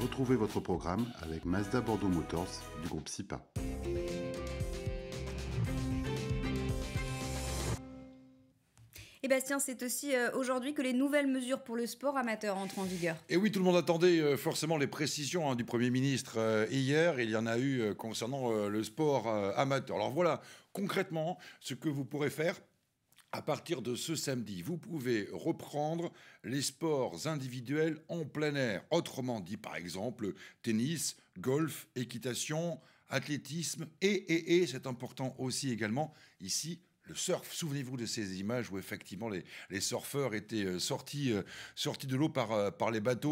Retrouvez votre programme avec Mazda Bordeaux Motors du groupe SIPA. Et Bastien, c'est aussi euh, aujourd'hui que les nouvelles mesures pour le sport amateur entrent en vigueur. Et oui, tout le monde attendait euh, forcément les précisions hein, du Premier ministre euh, hier. Il y en a eu concernant le sport amateur. Alors voilà concrètement ce que vous pourrez faire à partir de ce samedi, vous pouvez reprendre les sports individuels en plein air, autrement dit par exemple tennis, golf, équitation, athlétisme et, et, c'est important aussi également ici, le surf. Souvenez-vous de ces images où effectivement les, les surfeurs étaient euh, sortis, euh, sortis de l'eau par, euh, par les bateaux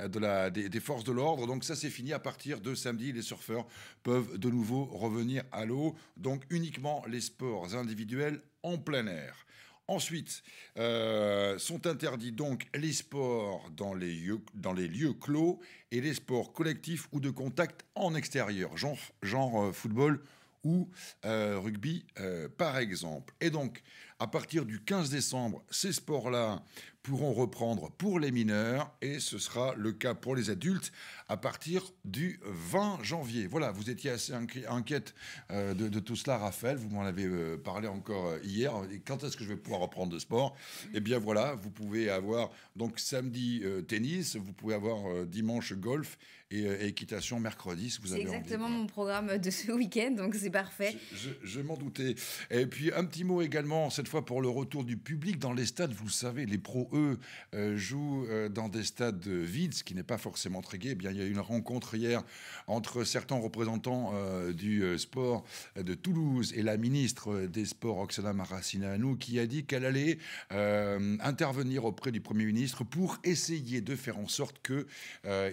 de la, des, forces de l'ordre. Donc ça c'est fini à partir de samedi. Les surfeurs peuvent de nouveau revenir à l'eau. Donc uniquement les sports individuels en plein air. Ensuite, sont interdits donc les sports dans les, lieux, dans les, lieux, clos et les sports collectifs ou de contact en extérieur, genre, genre football ou euh, rugby, euh, par exemple. Et donc, à partir du 15 décembre, ces sports-là pourront reprendre pour les mineurs et ce sera le cas pour les adultes à partir du 20 janvier. Voilà, vous étiez assez inquiète euh, de, tout cela, Raphaël. Vous m'en avez euh, parlé encore euh, hier. Quand est-ce que je vais pouvoir reprendre de sport Eh bien voilà, vous pouvez avoir donc samedi tennis, vous pouvez avoir dimanche golf et équitation mercredi C'est exactement mon programme de ce week-end, donc c'est parfait. Je, m'en doutais. Et puis un petit mot également cette fois pour le retour du public dans les stades. Vous savez, les pros, eux, euh, jouent euh, dans des stades vides, ce qui n'est pas forcément très gai. Eh bien, il y a eu une rencontre hier entre certains représentants euh, du sport de Toulouse et la ministre des Sports, Oksana Maracineanu, qui a dit qu'elle allait intervenir auprès du Premier ministre pour essayer de faire en sorte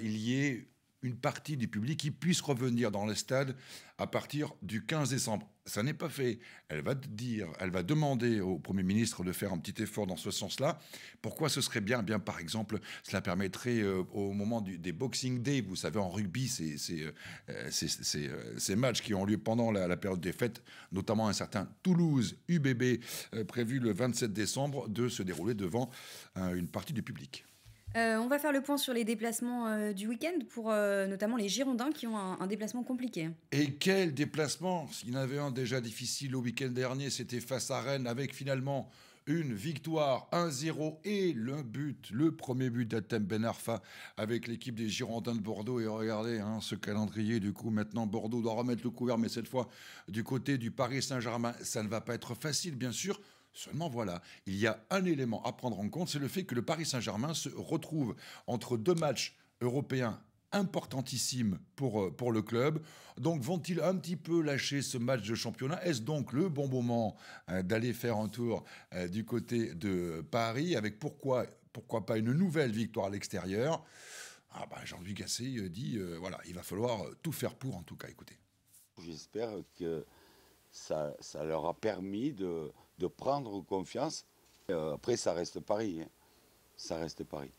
il y ait une partie du public qui puisse revenir dans le stade à partir du 15 décembre. Ça n'est pas fait. Elle va dire, elle va demander au Premier ministre de faire un petit effort dans ce sens-là. Pourquoi ce serait bien eh Bien, par exemple, cela permettrait euh, au moment des Boxing Day, vous savez, en rugby, euh, euh, ces, matchs qui ont lieu pendant la, période des fêtes, notamment un certain Toulouse UBB, prévu le 27 décembre, de se dérouler devant une partie du public. Euh, on va faire le point sur les déplacements euh, du week-end pour euh, notamment les Girondins qui ont un, déplacement compliqué. Et quel déplacement Il y en avait un déjà difficile au week-end dernier, c'était face à Rennes avec finalement une victoire 1-0 et le but, le premier but d'Atem Ben Arfa avec l'équipe des Girondins de Bordeaux. Et regardez hein, ce calendrier, du coup, maintenant Bordeaux doit remettre le couvert, mais cette fois du côté du Paris Saint-Germain. Ça ne va pas être facile, bien sûr. Seulement voilà, il y a un élément à prendre en compte, c'est le fait que le Paris Saint-Germain se retrouve entre deux matchs européens importantissimes pour, euh, pour le club. Donc vont-ils un petit peu lâcher ce match de championnat Est-ce donc le bon moment euh, d'aller faire un tour euh, du côté de Paris avec pourquoi, pourquoi pas une nouvelle victoire à l'extérieur ah bah, Jean-Louis Gasset dit, voilà, il va falloir tout faire pour en tout cas, écoutez. J'espère que ça, leur a permis de, prendre confiance. Euh, après, ça reste Paris. Hein. Ça reste Paris.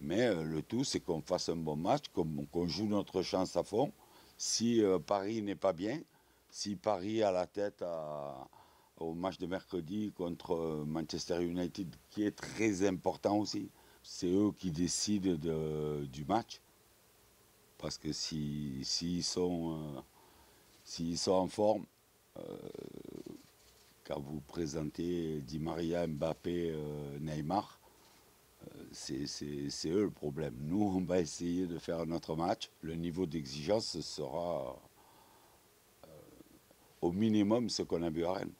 Mais euh, le tout, c'est qu'on fasse un bon match, qu'on joue notre chance à fond. Si euh, Paris n'est pas bien, si Paris a la tête au match de mercredi contre Manchester United, qui est très important aussi, c'est eux qui décident du match. Parce que s'ils si, ils sont en forme, euh, quand vous présentez Di Maria, Mbappé, euh, Neymar, euh, c'est eux le problème. Nous, on va essayer de faire notre match. Le niveau d'exigence sera au minimum ce qu'on a vu à Rennes.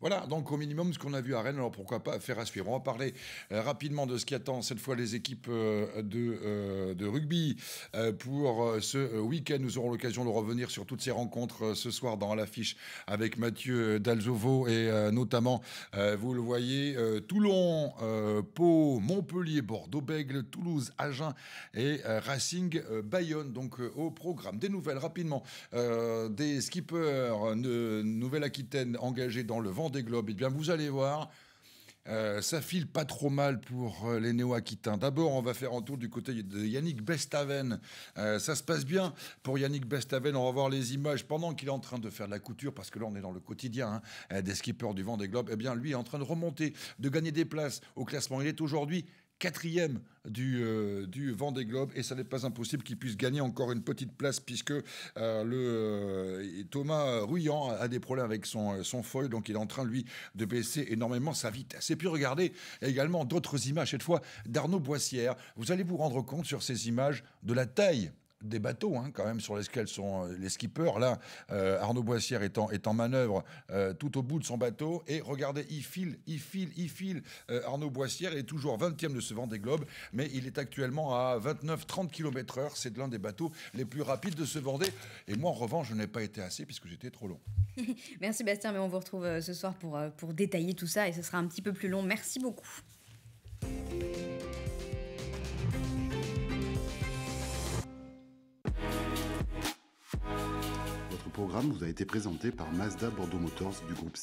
Voilà, donc au minimum ce qu'on a vu à Rennes, alors pourquoi pas faire à suivre. On va parler euh, rapidement de ce qui attend cette fois les équipes euh, euh, de, rugby pour ce week-end. Nous aurons l'occasion de revenir sur toutes ces rencontres ce soir dans l'affiche avec Mathieu Dalzovo et notamment, vous le voyez, Toulon, Pau, Montpellier, Bordeaux, Bègle, Toulouse, Agen et Racing Bayonne. Donc au programme des nouvelles rapidement des skippers Nouvelle-Aquitaine engagés dans le globes. Eh bien, vous allez voir, euh, ça file pas trop mal pour euh, les Néo-Aquitains. D'abord, on va faire un tour du côté de Yannick Bestaven. Euh, ça se passe bien pour Yannick Bestaven. On va voir les images pendant qu'il est en train de faire la couture, parce que là, on est dans le quotidien hein, des skippers du vent des globes. Eh bien, lui est en train de remonter, de gagner des places au classement. Il est aujourd'hui quatrième du, euh, du Vendée Globe et ça n'est pas impossible qu'il puisse gagner encore une petite place puisque euh, le euh, Thomas Ruyant a des problèmes avec son, son foil donc il est en train lui de baisser énormément sa vitesse. Et puis regardez également d'autres images cette fois d'Arnaud Boissière. Vous allez vous rendre compte sur ces images de la taille des bateaux hein, quand même sur lesquels sont euh, les skippers. Là, euh, Arnaud Boissière est en, manœuvre euh, tout au bout de son bateau et regardez, il file, il file, il file. Arnaud Boissière est toujours 20e de ce Vendée Globe, mais il est actuellement à 29-30 km/h. C'est l'un des bateaux les plus rapides de ce Vendée. Et moi, en revanche, je n'ai pas été assez puisque j'étais trop long. Merci Bastien, mais on vous retrouve ce soir pour détailler tout ça et ce sera un petit peu plus long. Merci beaucoup. Le programme vous a été présenté par Mazda Bordeaux Motors du groupe